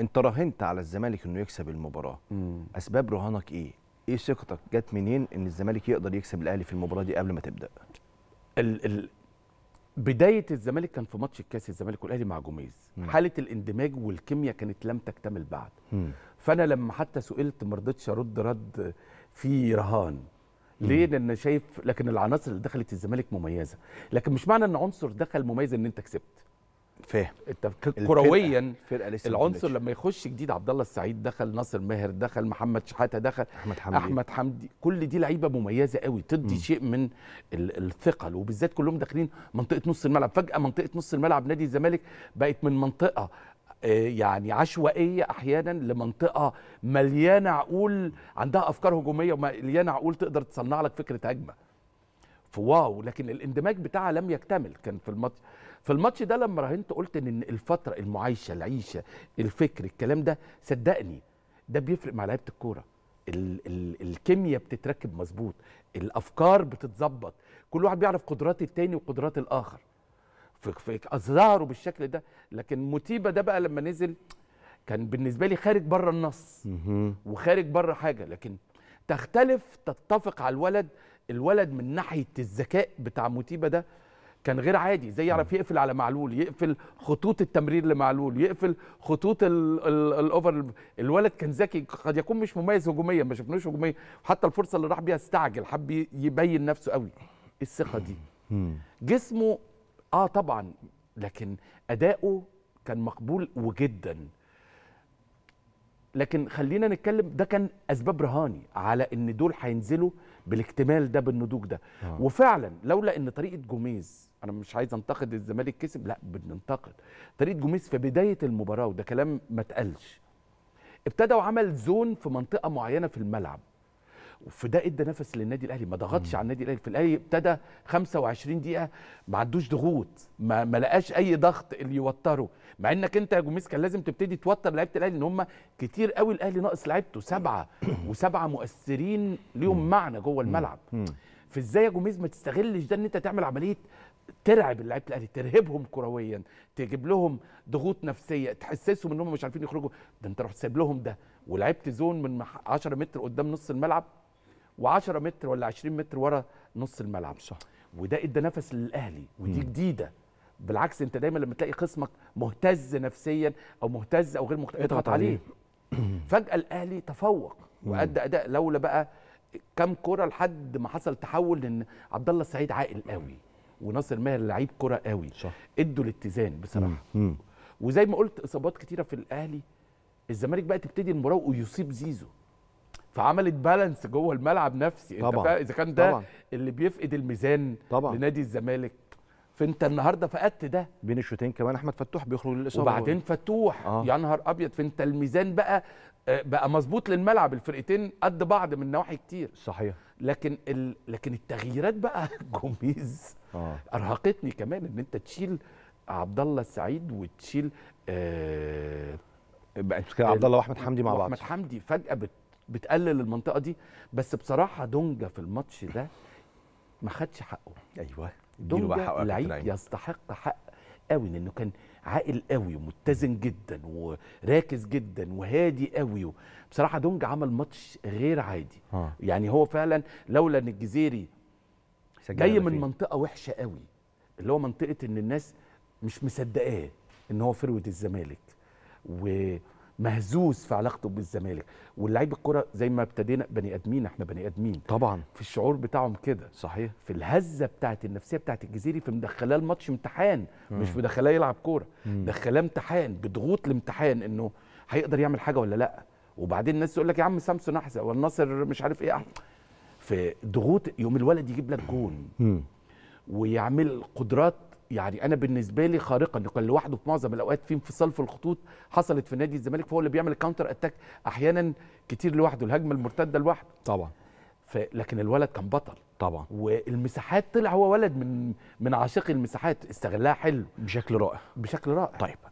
انت راهنت على الزمالك انه يكسب المباراه مم. اسباب رهانك ايه ايه ثقتك جت منين ان الزمالك يقدر يكسب الاهلي في المباراه دي قبل ما تبدا ال ال بدايه الزمالك كان في ماتش الكاس الزمالك والاهلي مع جوميز حاله الاندماج والكيمياء كانت لم تكتمل بعد مم. فانا لما حتى سئلت ما رضيتش ارد رد في رهان ليه؟ لان شايف لكن العناصر اللي دخلت الزمالك مميزه، لكن مش معنى ان عنصر دخل مميز ان انت كسبت. فاهم كرويا العنصر لما يخش جديد عبد الله السعيد دخل ناصر ماهر دخل محمد شحاته دخل احمد حمدي احمد حمدي كل دي لعيبه مميزه قوي تدي م. شيء من الثقل وبالذات كلهم داخلين منطقه نص الملعب فجاه منطقه نص الملعب نادي الزمالك بقت من منطقه آه، يعني عشوائيه احيانا لمنطقه مليانه عقول عندها افكار هجوميه ومليانه عقول تقدر تصنع لك فكره هجمه فواو لكن الاندماج بتاعها لم يكتمل كان في الماتش في الماتش ده لما راهنت قلت ان الفتره المعايشه العيشه الفكر الكلام ده صدقني ده بيفرق مع لعيبه الكوره ال ال الكيمياء بتتركب مظبوط الافكار بتتظبط كل واحد بيعرف قدرات التاني وقدرات الاخر ظهروا بالشكل ده لكن متيبه ده بقى لما نزل كان بالنسبه لي خارج بره النص وخارج بره حاجه لكن تختلف تتفق على الولد الولد من ناحيه الذكاء بتاع موتيبا ده كان غير عادي زي يعرف يقفل على معلول يقفل خطوط التمرير لمعلول يقفل خطوط الاوفر الولد كان ذكي قد يكون مش مميز هجوميا ما شفناهوش هجوميا حتى الفرصه اللي راح بيها استعجل حب يبين نفسه قوي الثقه دي جسمه اه طبعا لكن اداؤه كان مقبول وجدا لكن خلينا نتكلم ده كان اسباب رهاني على ان دول هينزلوا بالاكتمال ده بالنضوج ده آه. وفعلا لولا ان طريقه جوميز انا مش عايز انتقد الزمالك كسب لا بننتقد طريقه جوميز في بدايه المباراه وده كلام ما اتقالش ابتدى وعمل زون في منطقه معينه في الملعب فده ادى نفس للنادي الاهلي ما ضغطش على النادي الاهلي في الاهلي ابتدى 25 دقيقه ما عندوش ضغوط ما, ما لقاش اي ضغط اللي يوتره مع انك انت يا جوميز كان لازم تبتدي توتر لعيبه الاهلي ان هم كتير قوي الاهلي ناقص لعيبته سبعه وسبعه مؤثرين ليهم معنى جوه الملعب فازاي يا جوميز ما تستغلش ده ان انت تعمل عمليه ترعب لعيبه الاهلي ترهبهم كرويا تجيب لهم ضغوط نفسيه تحسسهم ان هم مش عارفين يخرجوا ده انت رحت سايب لهم ده ولعبت زون من 10 متر قدام نص الملعب و10 متر ولا 20 متر ورا نص الملعب صح وده ادى نفس للاهلي ودي جديده بالعكس انت دايما لما تلاقي خصمك مهتز نفسيا او مهتز او غير مهتز اضغط عليه فجاه الاهلي تفوق وادى اداء لولا بقى كام كره لحد ما حصل تحول لان عبد الله السعيد عاقل قوي وناصر ماهر لعيب كره قوي صح ادوا الاتزان بصراحه وزي ما قلت اصابات كتيره في الاهلي الزمالك بقى تبتدي المراوغ ويصيب زيزو فعملت بالانس جوه الملعب نفسي طبعا. انت اذا كان ده طبعا. اللي بيفقد الميزان طبعا. لنادي الزمالك فانت النهارده فقدت ده بين الشوطين كمان احمد فتوح بيخرج للاصابه وبعدين فتوح آه. يا نهار ابيض فانت الميزان بقى آه، بقى مظبوط للملعب الفرقتين قد بعض من نواحي كتير صحيح لكن ال... لكن التغييرات بقى جوميز آه. ارهقتني كمان ان انت تشيل عبد الله السعيد وتشيل آه بقت عبد الله واحمد حمدي مع بعض احمد حمدي فجاه بت بتقلل المنطقه دي بس بصراحه دونجا في الماتش ده ما خدش حقه ايوه دونجا لعيب أيوة. يستحق حق قوي لانه كان عاقل قوي ومتزن جدا وراكز جدا وهادي قوي بصراحه دونجا عمل ماتش غير عادي ها. آه. يعني هو فعلا لولا ان الجزيري جاي من منطقه وحشه قوي اللي هو منطقه ان الناس مش مصدقاه ان هو فروه الزمالك و مهزوز في علاقته بالزمالك واللعيب الكره زي ما ابتدينا بني ادمين احنا بني ادمين طبعا في الشعور بتاعهم كده صحيح في الهزه بتاعت النفسيه بتاعت الجزيري في مدخلاه الماتش امتحان مش مدخلاه يلعب كوره دخلاه امتحان بضغوط الامتحان انه هيقدر يعمل حاجه ولا لا وبعدين الناس تقول لك يا عم سامسون احسن والنصر مش عارف ايه احسن في ضغوط يوم الولد يجيب لك جون ويعمل قدرات يعني انا بالنسبه لي خارقه ان كان لوحده في معظم الاوقات في انفصال في الخطوط حصلت في نادي الزمالك فهو اللي بيعمل الكاونتر اتاك احيانا كتير لوحده الهجمه المرتده لوحده طبعا لكن الولد كان بطل طبعا والمساحات طلع هو ولد من من عاشق المساحات استغلها حلو بشكل رائع بشكل رائع طيب